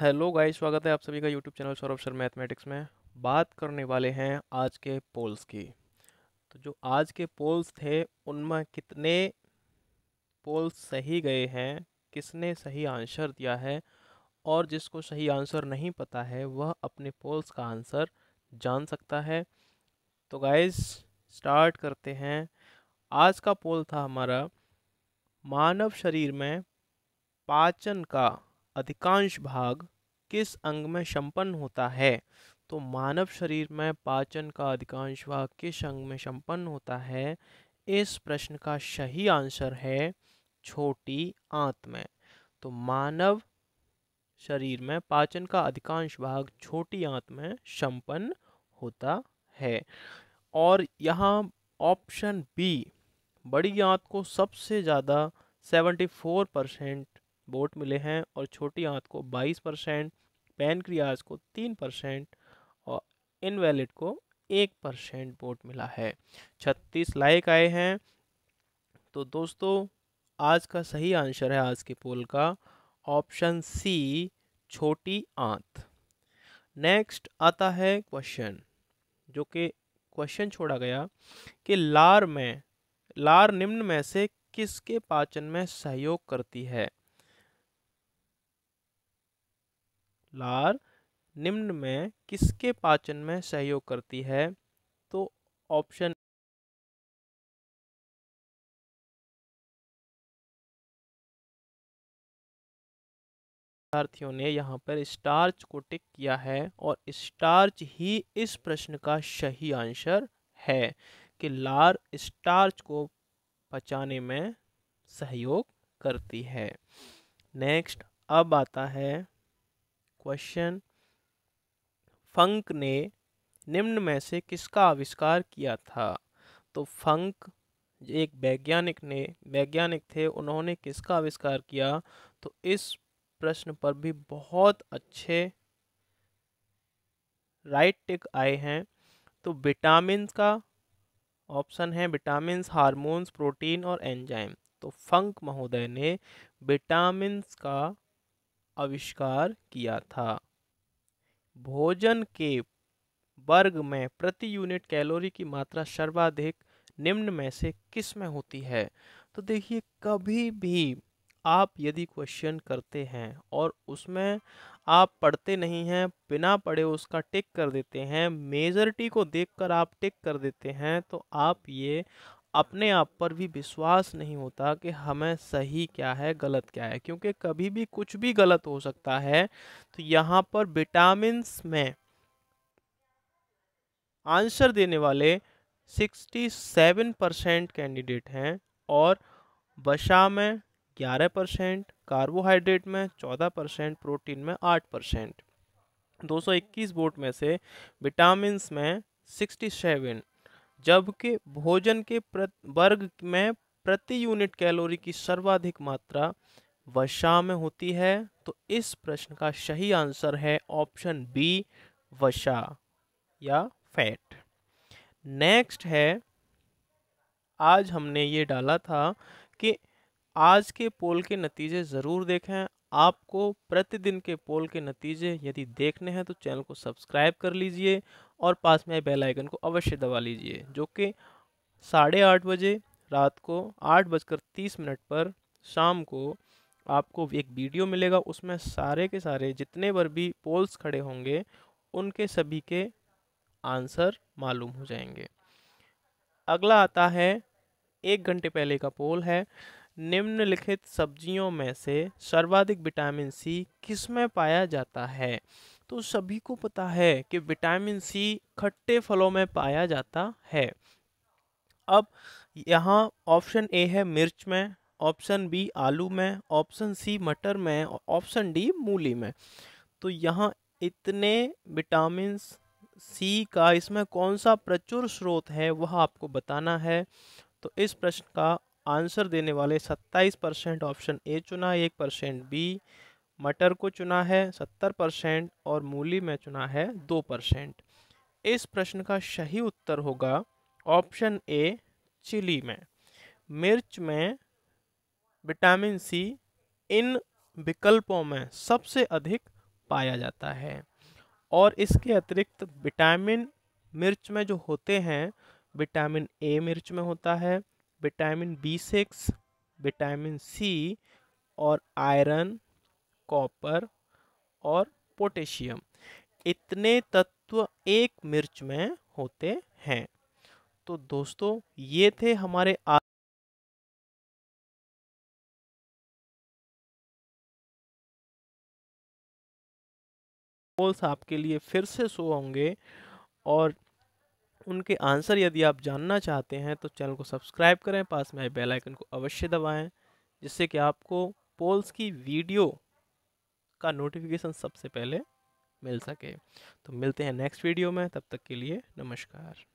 hello guys स्वागत है आप सभी का YouTube channel Saurabh sir mathematics में बात करने वाले हैं आज के पोल्स की तो जो आज के पोल्स थे उनमें कितने पोल्स सही गए हैं किसने सही आंसर दिया है और जिसको सही आंसर नहीं पता है वह अपने पोल्स का आंसर जान सकता है तो गाइस स्टार्ट करते हैं आज का पोल था हमारा मानव शरीर में पाचन का अधिकांश भाग किस अंग में संपन्न होता है तो मानव शरीर में पाचन का अधिकांश भाग किस अंग में संपन्न होता है इस प्रश्न का सही आंसर है छोटी आंत में तो मानव शरीर में पाचन का अधिकांश भाग छोटी आंत में संपन्न होता है और यहाँ ऑप्शन बी बड़ी आंत को सबसे ज़्यादा 74 परसेंट बोट मिले हैं और छोटी आंत को 22 परसेंट पैनक्रियाज को 3 परसेंट और इनवैलिड को 1 परसेंट बोट मिला है 36 लाइक आए हैं तो दोस्तों आज का सही आंसर है आज के पोल का ऑप्शन सी छोटी आंत नेक्स्ट आता है क्वेश्चन जो कि क्वेश्चन छोड़ा गया कि लार में लार निम्न में से किसके पाचन में सहयोग करती है लार निम्न में किसके पाचन में सहयोग करती है तो ऑप्शन विद्यार्थियों ने यहाँ पर स्टार्च को टिक किया है और स्टार्च ही इस प्रश्न का सही आंसर है कि लार स्टार्च को पचाने में सहयोग करती है नेक्स्ट अब आता है क्वेश्चन फंक ने निम्न में से किसका आविष्कार किया था तो फंक एक वैज्ञानिक ने वैज्ञानिक थे उन्होंने किसका आविष्कार किया तो इस प्रश्न पर भी बहुत अच्छे राइट टिक आए हैं तो विटामिन का ऑप्शन है विटामिन हार्मोन्स प्रोटीन और एंजाइम तो फंक महोदय ने विटामिन का आविष्कार किया था भोजन के वर्ग में प्रति यूनिट कैलोरी की मात्रा सर्वाधिक निम्न में से किस में होती है तो देखिए कभी भी आप यदि क्वेश्चन करते हैं और उसमें आप पढ़ते नहीं हैं बिना पढ़े उसका टिक कर देते हैं मेजरिटी को देखकर आप टिक कर देते हैं तो आप ये अपने आप पर भी विश्वास नहीं होता कि हमें सही क्या है गलत क्या है क्योंकि कभी भी कुछ भी गलत हो सकता है तो यहाँ पर विटामिन में आंसर देने वाले 67 परसेंट कैंडिडेट हैं और वसा में 11 परसेंट कार्बोहाइड्रेट में 14 परसेंट प्रोटीन में 8 परसेंट दो वोट में से विटामिन में 67 जबकि भोजन के वर्ग में प्रति यूनिट कैलोरी की सर्वाधिक मात्रा वसा में होती है तो इस प्रश्न का सही आंसर है ऑप्शन बी वसा या फैट नेक्स्ट है आज हमने ये डाला था कि आज के पोल के नतीजे ज़रूर देखें आपको प्रतिदिन के पोल के नतीजे यदि देखने हैं तो चैनल को सब्सक्राइब कर लीजिए और पास में आए बेल आइकन को अवश्य दबा लीजिए जो कि साढ़े आठ बजे रात को आठ बजकर तीस मिनट पर शाम को आपको एक वीडियो मिलेगा उसमें सारे के सारे जितने पर भी पोल्स खड़े होंगे उनके सभी के आंसर मालूम हो जाएंगे अगला आता है एक घंटे पहले का पोल है निम्नलिखित सब्जियों में से सर्वाधिक विटामिन सी किस में पाया जाता है तो सभी को पता है कि विटामिन सी खट्टे फलों में पाया जाता है अब यहाँ ऑप्शन ए है मिर्च में ऑप्शन बी आलू में ऑप्शन सी मटर में ऑप्शन डी मूली में तो यहाँ इतने विटामिन सी का इसमें कौन सा प्रचुर स्रोत है वह आपको बताना है तो इस प्रश्न का आंसर देने वाले 27 परसेंट ऑप्शन ए चुना एक परसेंट बी मटर को चुना है सत्तर परसेंट और मूली में चुना है दो परसेंट इस प्रश्न का सही उत्तर होगा ऑप्शन ए चिली में मिर्च में विटामिन सी इन विकल्पों में सबसे अधिक पाया जाता है और इसके अतिरिक्त विटामिन मिर्च में जो होते हैं विटामिन ए मिर्च में होता है vitamin B six vitamin C और आयरन कॉपर और पोटेशियम इतने तत्व एक मिर्च में होते हैं तो दोस्तों ये थे हमारे आ आपके लिए फिर से सो होंगे और उनके आंसर यदि आप जानना चाहते हैं तो चैनल को सब्सक्राइब करें पास में आए बेल आइकन को अवश्य दबाएं जिससे कि आपको पोल्स की वीडियो का नोटिफिकेशन सबसे पहले मिल सके तो मिलते हैं नेक्स्ट वीडियो में तब तक के लिए नमस्कार